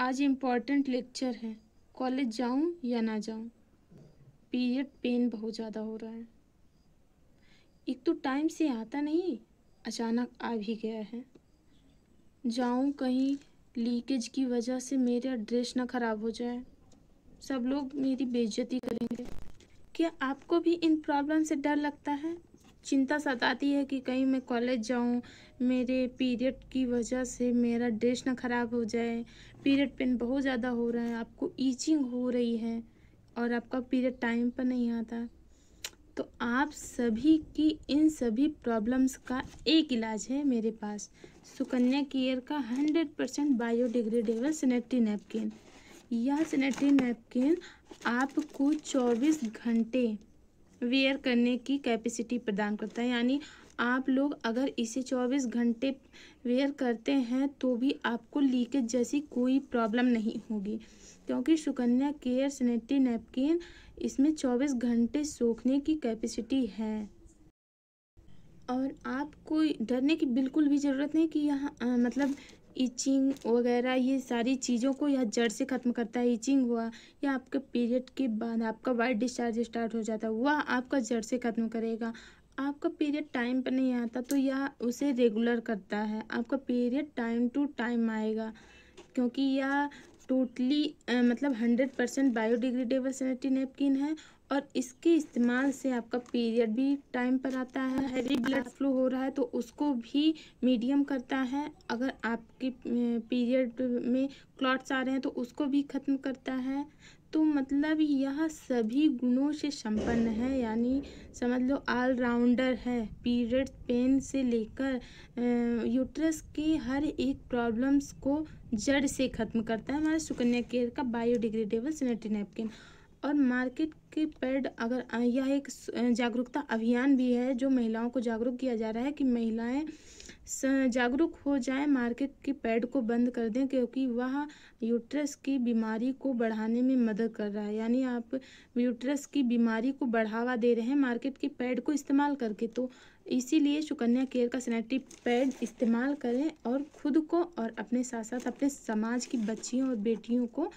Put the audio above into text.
आज important lecture है college जाऊं या ना जाऊं पीरियड पेन बहुत ज़्यादा हो रहा है एक तो टाइम से आता नहीं अचानक आ भी गया है जाऊं कहीं लीकेज की वजह से मेरा ड्रेस ना ख़राब हो जाए सब लोग मेरी बेइज्जती करेंगे क्या आपको भी इन प्रॉब्लम से डर लगता है चिंता सताती है कि कहीं मैं कॉलेज जाऊं मेरे पीरियड की वजह से मेरा ड्रेस ना ख़राब हो जाए पीरियड पेन बहुत ज़्यादा हो रहा है आपको ईचिंग हो रही है और आपका पीरियड टाइम पर नहीं आता तो आप सभी की इन सभी प्रॉब्लम्स का एक इलाज है मेरे पास सुकन्या केयर का hundred percent biodegradable sanitary napkin यह सेनेटरी नैपकिन आपको चौबीस घंटे वेयर करने की कैपेसिटी प्रदान करता है यानी आप लोग अगर इसे 24 घंटे वेयर करते हैं तो भी आपको लीकेज जैसी कोई प्रॉब्लम नहीं होगी क्योंकि सुकन्या केयर सैनिटरी नैपकिन इसमें 24 घंटे सोखने की कैपेसिटी है और आपको डरने की बिल्कुल भी ज़रूरत नहीं कि यहाँ मतलब इचिंग वगैरह ये सारी चीज़ों को यह जड़ से ख़त्म करता है इचिंग हुआ या आपके पीरियड के बाद आपका वाइट डिस्चार्ज स्टार्ट हो जाता है वह आपका जड़ से ख़त्म करेगा आपका पीरियड टाइम पर नहीं आता तो यह उसे रेगुलर करता है आपका पीरियड टाइम टू टाइम आएगा क्योंकि यह टोटली मतलब hundred percent biodegradable sanitary napkin है और इसके इस्तेमाल से आपका पीरियड भी टाइम पर आता है हैवी ब्लड फ्लो हो रहा है तो उसको भी मीडियम करता है अगर आपके पीरियड में क्लॉट्स आ रहे हैं तो उसको भी ख़त्म करता है तो मतलब यह सभी गुणों से संपन्न है यानी समझ लो ऑलराउंडर है पीरियड पेन से लेकर यूट्रस के हर एक प्रॉब्लम्स को जड़ से ख़त्म करता है हमारे सुकन्या केयर का बायोडिग्रेडेबल सेनेटरी नैपकिन और मार्केट की पेड अगर यह एक जागरूकता अभियान भी है जो महिलाओं को जागरूक किया जा रहा है कि महिलाएं जागरूक हो जाएं मार्केट की पैड को बंद कर दें क्योंकि वह यूट्रस की बीमारी को बढ़ाने में मदद कर रहा है यानी आप यूट्रस की बीमारी को बढ़ावा दे रहे हैं मार्केट की पैड को इस्तेमाल करके तो इसीलिए सुकन्या केयर का सैनिटरी पैड इस्तेमाल करें और खुद को और अपने साथ साथ अपने समाज की बच्चियों और बेटियों को